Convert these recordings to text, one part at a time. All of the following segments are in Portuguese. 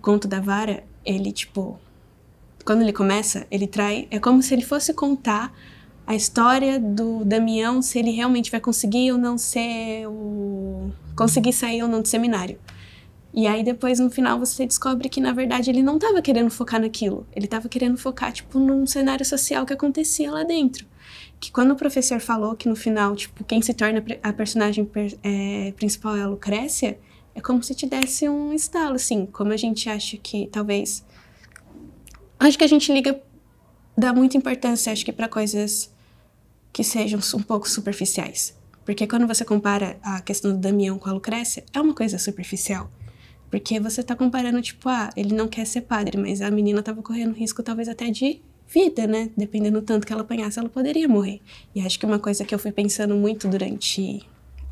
conto da vara, ele, tipo, quando ele começa, ele trai. É como se ele fosse contar a história do Damião, se ele realmente vai conseguir ou não ser o. conseguir sair ou não do seminário. E aí depois no final você descobre que na verdade ele não tava querendo focar naquilo, ele tava querendo focar tipo num cenário social que acontecia lá dentro. Que quando o professor falou que no final tipo quem se torna a personagem é, principal é a Lucrécia, é como se te desse um estalo, assim, como a gente acha que talvez. Acho que a gente liga, dá muita importância, acho que, para coisas que sejam um pouco superficiais. Porque quando você compara a questão do Damião com a Lucrécia, é uma coisa superficial. Porque você tá comparando, tipo, ah, ele não quer ser padre, mas a menina tava correndo risco talvez até de vida, né? Dependendo do tanto que ela apanhasse, ela poderia morrer. E acho que uma coisa que eu fui pensando muito durante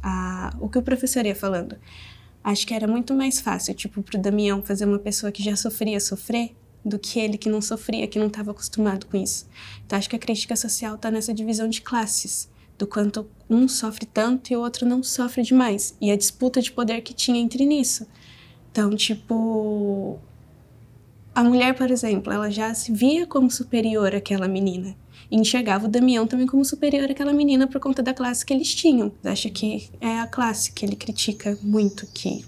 a, o que o professor ia falando Acho que era muito mais fácil, tipo, pro Damião fazer uma pessoa que já sofria sofrer do que ele que não sofria, que não estava acostumado com isso. Então acho que a crítica social está nessa divisão de classes, do quanto um sofre tanto e o outro não sofre demais, e a disputa de poder que tinha entre nisso. Então, tipo, a mulher, por exemplo, ela já se via como superior àquela menina. E enxergava o Damião também como superior àquela menina por conta da classe que eles tinham. Acha que é a classe que ele critica muito, que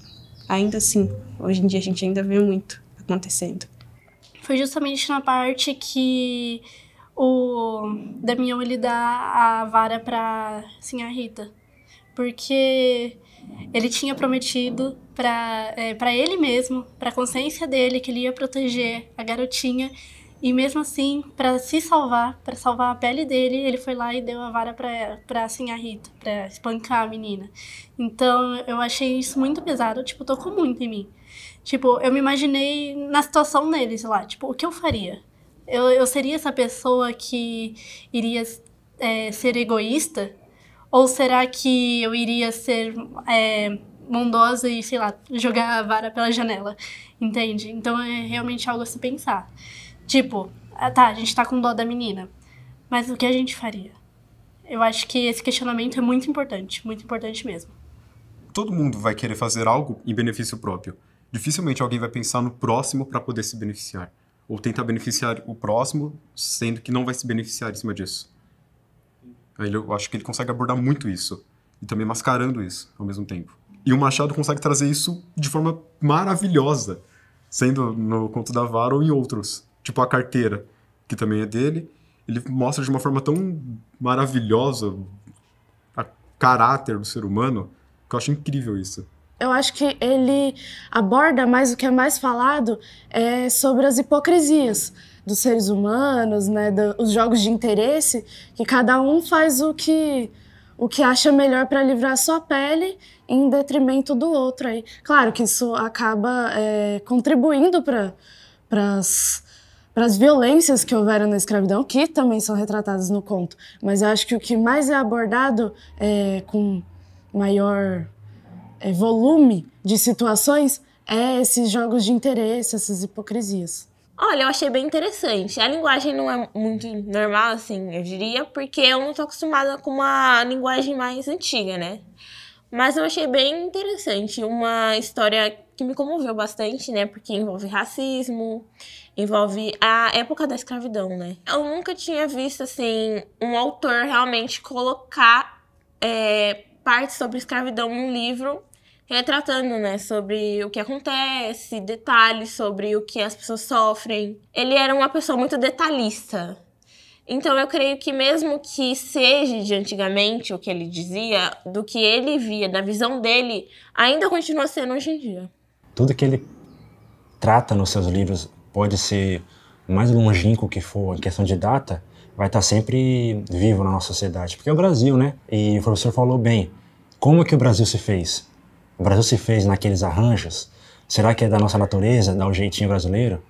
ainda assim, hoje em dia a gente ainda vê muito acontecendo. Foi justamente na parte que o Damião ele dá a vara para Sinha Rita, porque ele tinha prometido para é, ele mesmo, para a consciência dele, que ele ia proteger a garotinha e mesmo assim, para se salvar, para salvar a pele dele, ele foi lá e deu a vara pra, para assim, a Rita, pra espancar a menina. Então, eu achei isso muito pesado, tipo, tocou muito em mim. Tipo, eu me imaginei na situação deles lá, tipo, o que eu faria? Eu, eu seria essa pessoa que iria é, ser egoísta? Ou será que eu iria ser é, bondosa e, sei lá, jogar a vara pela janela? Entende? Então é realmente algo a se pensar. Tipo, ah, tá, a gente tá com dó da menina, mas o que a gente faria? Eu acho que esse questionamento é muito importante, muito importante mesmo. Todo mundo vai querer fazer algo em benefício próprio. Dificilmente alguém vai pensar no próximo para poder se beneficiar ou tentar beneficiar o próximo, sendo que não vai se beneficiar em cima disso. Aí eu acho que ele consegue abordar muito isso e também mascarando isso ao mesmo tempo. E o Machado consegue trazer isso de forma maravilhosa, sendo no conto da Vara ou em outros tipo a carteira, que também é dele, ele mostra de uma forma tão maravilhosa a caráter do ser humano, que eu acho incrível isso. Eu acho que ele aborda mais o que é mais falado é sobre as hipocrisias dos seres humanos, né, do, os jogos de interesse, que cada um faz o que o que acha melhor para livrar sua pele em detrimento do outro aí. Claro que isso acaba é, contribuindo para as para as violências que houveram na escravidão, que também são retratadas no conto. Mas eu acho que o que mais é abordado é, com maior é, volume de situações é esses jogos de interesse, essas hipocrisias. Olha, eu achei bem interessante. A linguagem não é muito normal, assim, eu diria, porque eu não tô acostumada com uma linguagem mais antiga, né? Mas eu achei bem interessante, uma história que me comoveu bastante, né? Porque envolve racismo, envolve a época da escravidão, né? Eu nunca tinha visto, assim, um autor realmente colocar é, partes sobre escravidão num livro retratando, né, sobre o que acontece, detalhes sobre o que as pessoas sofrem. Ele era uma pessoa muito detalhista. Então eu creio que mesmo que seja de antigamente o que ele dizia, do que ele via, da visão dele, ainda continua sendo hoje em dia. Tudo que ele trata nos seus livros pode ser mais longínquo que for em questão de data, vai estar tá sempre vivo na nossa sociedade, porque é o Brasil, né? E o professor falou bem, como é que o Brasil se fez? O Brasil se fez naqueles arranjos? Será que é da nossa natureza, da um jeitinho brasileiro?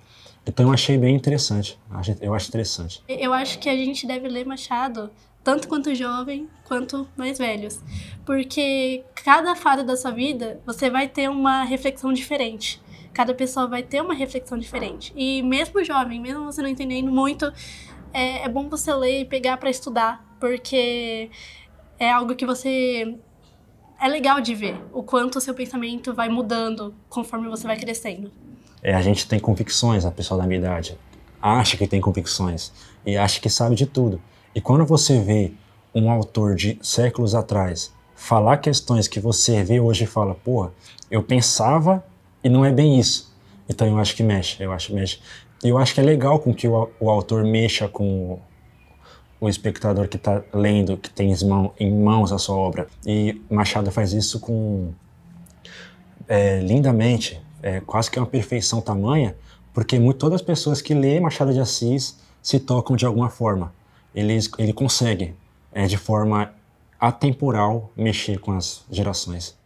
Então eu achei bem interessante. Eu acho interessante. Eu acho que a gente deve ler Machado tanto quanto jovem, quanto mais velhos. Porque cada fase da sua vida, você vai ter uma reflexão diferente cada pessoa vai ter uma reflexão diferente. E mesmo jovem, mesmo você não entendendo muito, é, é bom você ler e pegar para estudar, porque é algo que você é legal de ver o quanto o seu pensamento vai mudando conforme você vai crescendo. É, a gente tem convicções, a pessoa da minha idade acha que tem convicções e acha que sabe de tudo. E quando você vê um autor de séculos atrás falar questões que você vê hoje e fala, porra, eu pensava e não é bem isso. Então eu acho que mexe, eu acho que mexe. Eu acho que é legal com que o, o autor mexa com o, o espectador que está lendo, que tem em mãos a sua obra. E Machado faz isso com é, lindamente, é, quase que uma perfeição tamanha, porque muito, todas as pessoas que lêem Machado de Assis se tocam de alguma forma. Ele, ele consegue, é, de forma atemporal, mexer com as gerações.